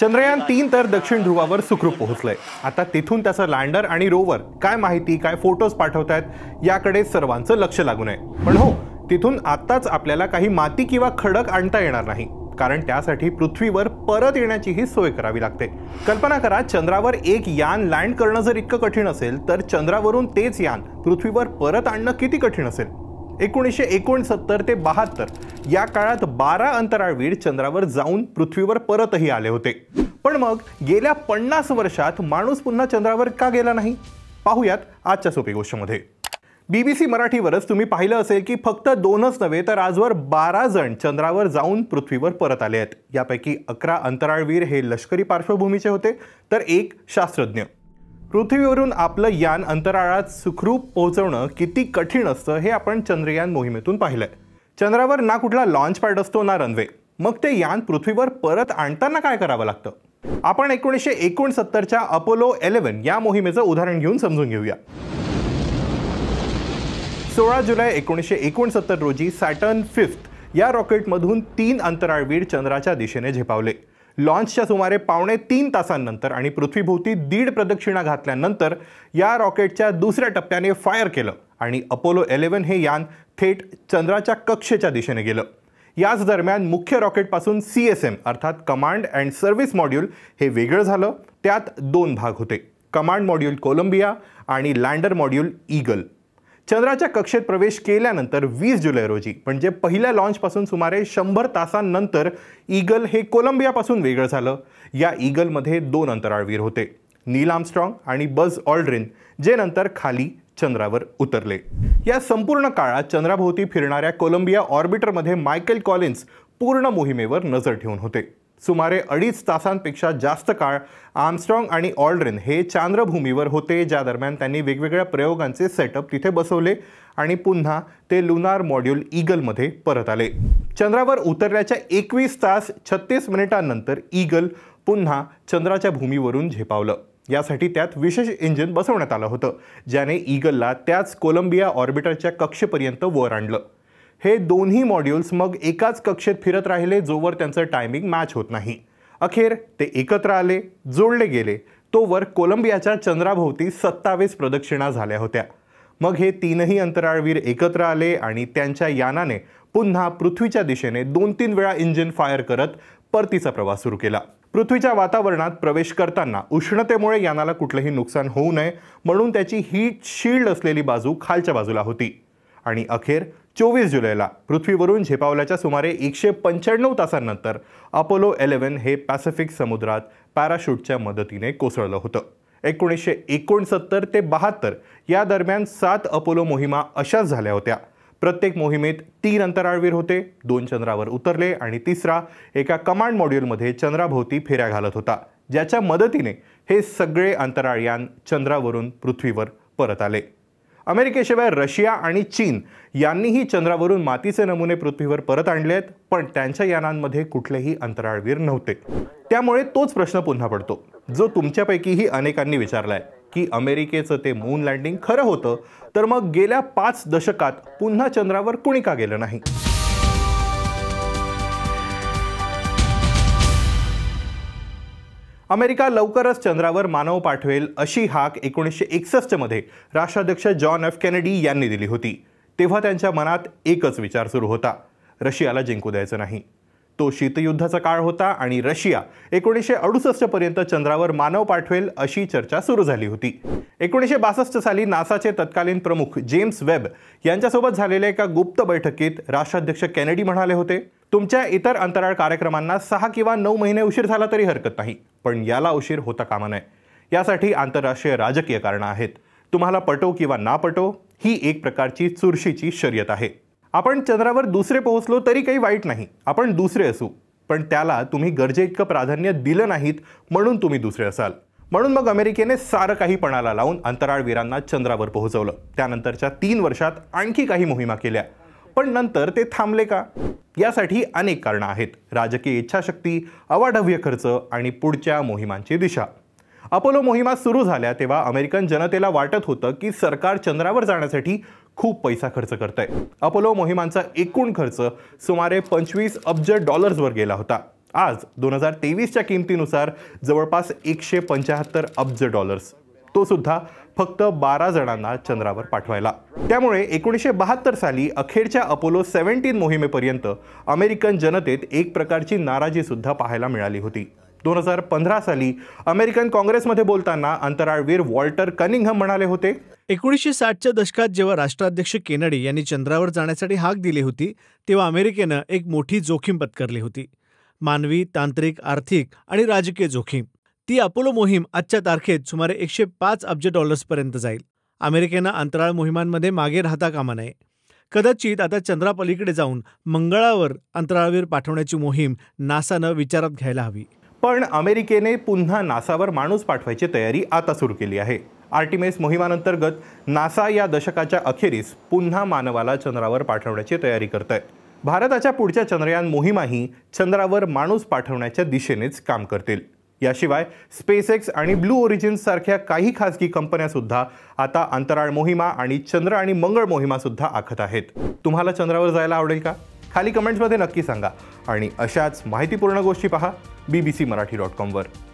चंद्रयान तीन तर दक्षिण ध्रुवावर सुखरूप पोहोचलंय आता तिथून त्याचं लँडर आणि रोवर काय माहिती काय फोटोज पाठवतायत याकडे सर्वांचं लक्ष लागू नये पण हो तिथून आत्ताच आपल्याला काही माती किंवा खडक आणता येणार नाही कारण त्यासाठी पृथ्वीवर परत येण्याचीही सोय करावी लागते कल्पना करा चंद्रावर एक यान लँड करणं जर इतकं कठीण असेल तर चंद्रावरून तेच यान पृथ्वीवर परत आणणं किती कठीण असेल एकोणीसशे एकोणसत्तर ते बहात्तर या काळात बारा अंतराळवीर चंद्रावर जाऊन पृथ्वीवर परतही आले होते पण मग गेल्या पन्नास वर्षात माणूस पुन्हा चंद्रावर का गेला नाही पाहूयात आजच्या सोपी गोष्टीमध्ये बीबीसी मराठीवरच तुम्ही पाहिलं असेल की फक्त दोनच नव्हे तर आजवर बारा जण चंद्रावर जाऊन पृथ्वीवर परत आले आहेत यापैकी अकरा अंतराळवीर हे लष्करी पार्श्वभूमीचे होते तर एक शास्त्रज्ञ पृथ्वीवरून आपलं यान अंतराळात सुखरूप पोहोचवणं किती कठीण असतं हे आपण चंद्रयान मोहिमेतून आहे चंद्रावर ना कुठला लॉन्च पॅड असतो ना रनवे मग ते यान पृथ्वीवर परत आणताना काय करावं लागतं आपण एकोणीसशे एकोणसत्तरच्या अपोलो एलेव्हन या मोहिमेचं उदाहरण घेऊन समजून घेऊया सोळा जुलै एकोणीसशे एकोणसत्तर रोजी सॅटर्न फिफ्थ या रॉकेटमधून तीन अंतराळवीर चंद्राच्या दिशेने झेपावले लॉन्चच्या सुमारे पावणे तीन तासांनंतर आणि पृथ्वीभोवती दीड प्रदक्षिणा घातल्यानंतर या रॉकेटच्या दुसऱ्या टप्प्याने फायर केलं आणि अपोलो एलेवन हे यान थेट चंद्राच्या कक्षेच्या दिशेने गेलं याच दरम्यान मुख्य रॉकेटपासून सी एस एम अर्थात कमांड अँड सर्व्हिस मॉड्यूल हे वेगळं झालं त्यात दोन भाग होते कमांड मॉड्यूल कोलंबिया आणि लँडर मॉड्यूल ईगल चंद्राच्या कक्षेत प्रवेश केल्यानंतर वीस जुलै रोजी म्हणजे पहिल्या लॉन्चपासून सुमारे शंभर तासांनंतर ईगल हे कोलंबियापासून वेगळं झालं या ईगलमध्ये दोन अंतराळवीर होते नील आमस्ट्रॉंग आणि बज ऑल्ड्रिन जे नंतर खाली चंद्रावर उतरले या संपूर्ण काळात चंद्राभोवती फिरणाऱ्या कोलंबिया ऑर्बिटरमध्ये मायकेल कॉलिन्स पूर्ण मोहिमेवर नजर ठेवून होते सुमारे अडीच तासांपेक्षा जास्त काळ आर्मस्ट्रॉंग आणि ऑल्ड्रेन हे चांद्रभूमीवर होते ज्या दरम्यान त्यांनी वेगवेगळ्या प्रयोगांचे सेटअप तिथे बसवले आणि पुन्हा ते लुनार मॉड्यूल ईगलमध्ये परत आले चंद्रावर उतरल्याच्या एकवीस तास छत्तीस मिनिटांनंतर ईगल पुन्हा चंद्राच्या भूमीवरून झेपावलं यासाठी त्यात विशेष इंजिन बसवण्यात आलं होतं ज्याने ईगलला त्याच कोलंबिया ऑर्बिटरच्या कक्षेपर्यंत वर आणलं हे दोन्ही मॉड्यूल्स मग एकाच कक्षेत फिरत राहिले जोवर त्यांचं टायमिंग मॅच होत नाही अखेर ते एकत्र आले जोडले गेले तोवर कोलंबियाच्या चंद्राभोवती सत्तावीस प्रदक्षिणा झाल्या होत्या मग हे तीनही अंतराळवीर एकत्र आले आणि त्यांच्या यानाने पुन्हा पृथ्वीच्या दिशेने दोन तीन वेळा इंजिन फायर करत परतीचा प्रवास सुरू केला पृथ्वीच्या वातावरणात प्रवेश करताना उष्णतेमुळे यानाला कुठलंही नुकसान होऊ नये म्हणून त्याची हीट शील्ड असलेली बाजू खालच्या बाजूला होती आणि अखेर चोवीस जुलैला पृथ्वीवरून झेपावल्याच्या सुमारे एकशे पंच्याण्णव तासांनंतर अपोलो एलेवन हे पॅसिफिक समुद्रात पॅराशूटच्या मदतीने कोसळलं होतं एकोणीसशे एकोणसत्तर ते बहात्तर या दरम्यान सात अपोलो मोहिमा अशाच झाल्या होत्या प्रत्येक मोहिमेत तीन अंतराळवीर होते दोन चंद्रावर उतरले आणि तिसरा एका कमांड मॉड्यूलमध्ये चंद्राभोवती फेऱ्या घालत होता ज्याच्या मदतीने हे सगळे अंतराळयान चंद्रावरून पृथ्वीवर परत आले अमेरिकेशिवाय रशिया आणि चीन यांनीही चंद्रावरून मातीचे नमुने पृथ्वीवर परत आणले आहेत पण त्यांच्या यानांमध्ये कुठलेही अंतराळवीर नव्हते त्यामुळे तोच प्रश्न पुन्हा पडतो जो तुमच्यापैकीही अनेकांनी विचारला आहे की अमेरिकेचं ते मून लँडिंग खरं होतं तर मग गेल्या पाच दशकात पुन्हा चंद्रावर कुणी का गेलं नाही अमेरिका लवकरच चंद्रावर मानव पाठवेल अशी हाक एकोणीसशे एकसष्टमध्ये राष्ट्राध्यक्ष जॉन एफ केनेडी यांनी दिली होती तेव्हा त्यांच्या मनात एकच विचार सुरू होता रशियाला जिंकू द्यायचं नाही तो शीतयुद्धाचा काळ होता आणि रशिया एकोणीसशे अडुसष्टपर्यंत चंद्रावर मानव पाठवेल अशी चर्चा सुरू झाली होती एकोणीसशे बासष्ट साली नासाचे तत्कालीन प्रमुख जेम्स वेब यांच्यासोबत झालेल्या एका गुप्त बैठकीत राष्ट्राध्यक्ष कॅनेडी म्हणाले होते तुमच्या इतर अंतराळ कार्यक्रमांना सहा किंवा नऊ महिने उशीर झाला तरी हरकत नाही पण याला उशीर होता कामा नये यासाठी आंतरराष्ट्रीय राजकीय कारणं आहेत तुम्हाला पटो किंवा ना पटो ही एक प्रकारची चुरशीची शर्यत आहे आपण चंद्रावर दुसरे पोहोचलो तरी काही वाईट नाही आपण दुसरे असू पण त्याला तुम्ही इतकं प्राधान्य दिलं नाहीत म्हणून तुम्ही दुसरे असाल म्हणून मग अमेरिकेने सारं काही पणाला लावून अंतराळवीरांना चंद्रावर पोहोचवलं त्यानंतरच्या तीन वर्षात आणखी काही मोहिमा केल्या पण नंतर ते थांबले का यासाठी अनेक कारणं आहेत राजकीय इच्छाशक्ती अवाढव्य खर्च आणि पुढच्या मोहिमांची दिशा अपोलो मोहिमा सुरू झाल्या तेव्हा अमेरिकन जनतेला वाटत होतं की सरकार चंद्रावर जाण्यासाठी खूप पैसा खर्च करत आहे अपोलो मोहिमांचा एकूण खर्च सुमारे पंचवीस अब्ज डॉलर्सवर गेला होता आज दोन हजार तेवीसच्या किमतीनुसार जवळपास एकशे पंच्याहत्तर अब्ज डॉलर्स तो सुद्धा फक्त बारा जणांना चंद्रावर पाठवायला त्यामुळे एकोणीसशे बहात्तर साली अखेरच्या अपोलो सेव्हन्टीन मोहिमेपर्यंत अमेरिकन जनतेत एक प्रकारची नाराजीसुद्धा पाहायला मिळाली होती दोन हजार पंधरा साली अमेरिकन काँग्रेसमध्ये बोलताना अंतराळवीर वॉल्टर कनिंगहम म्हणाले होते एकोणीसशे साठच्या दशकात जेव्हा राष्ट्राध्यक्ष केनडी यांनी चंद्रावर जाण्यासाठी हाक दिली होती तेव्हा अमेरिकेनं एक मोठी जोखीम पत्करली होती मानवी तांत्रिक आर्थिक आणि राजकीय जोखीम ती अपोलो मोहीम आजच्या तारखेत सुमारे एकशे पाच अब्ज डॉलर्सपर्यंत जाईल अमेरिकेनं अंतराळ मोहिमांमध्ये मागे राहता कामा नये कदाचित आता चंद्रापलीकडे जाऊन मंगळावर अंतराळवीर पाठवण्याची मोहीम नासानं विचारात घ्यायला हवी पण अमेरिकेने पुन्हा नासावर माणूस पाठवायची तयारी आता सुरू केली आहे आर्टिमेस मोहिमांतर्गत नासा या दशकाच्या अखेरीस पुन्हा मानवाला चंद्रावर पाठवण्याची तयारी करत आहे भारताच्या पुढच्या चंद्रयान मोहिमाही चंद्रावर माणूस पाठवण्याच्या दिशेनेच काम करतील याशिवाय स्पेसएक्स आणि ब्लू सारख्या काही खासगी कंपन्यासुद्धा आता अंतराळ मोहिमा आणि चंद्र आणि मंगळ मोहिमा सुद्धा आखत आहेत तुम्हाला चंद्रावर जायला आवडेल का खाली कमेंट्समध्ये नक्की सांगा आणि अशाच माहितीपूर्ण गोष्टी पहा B B C Marathi dot कॉमवर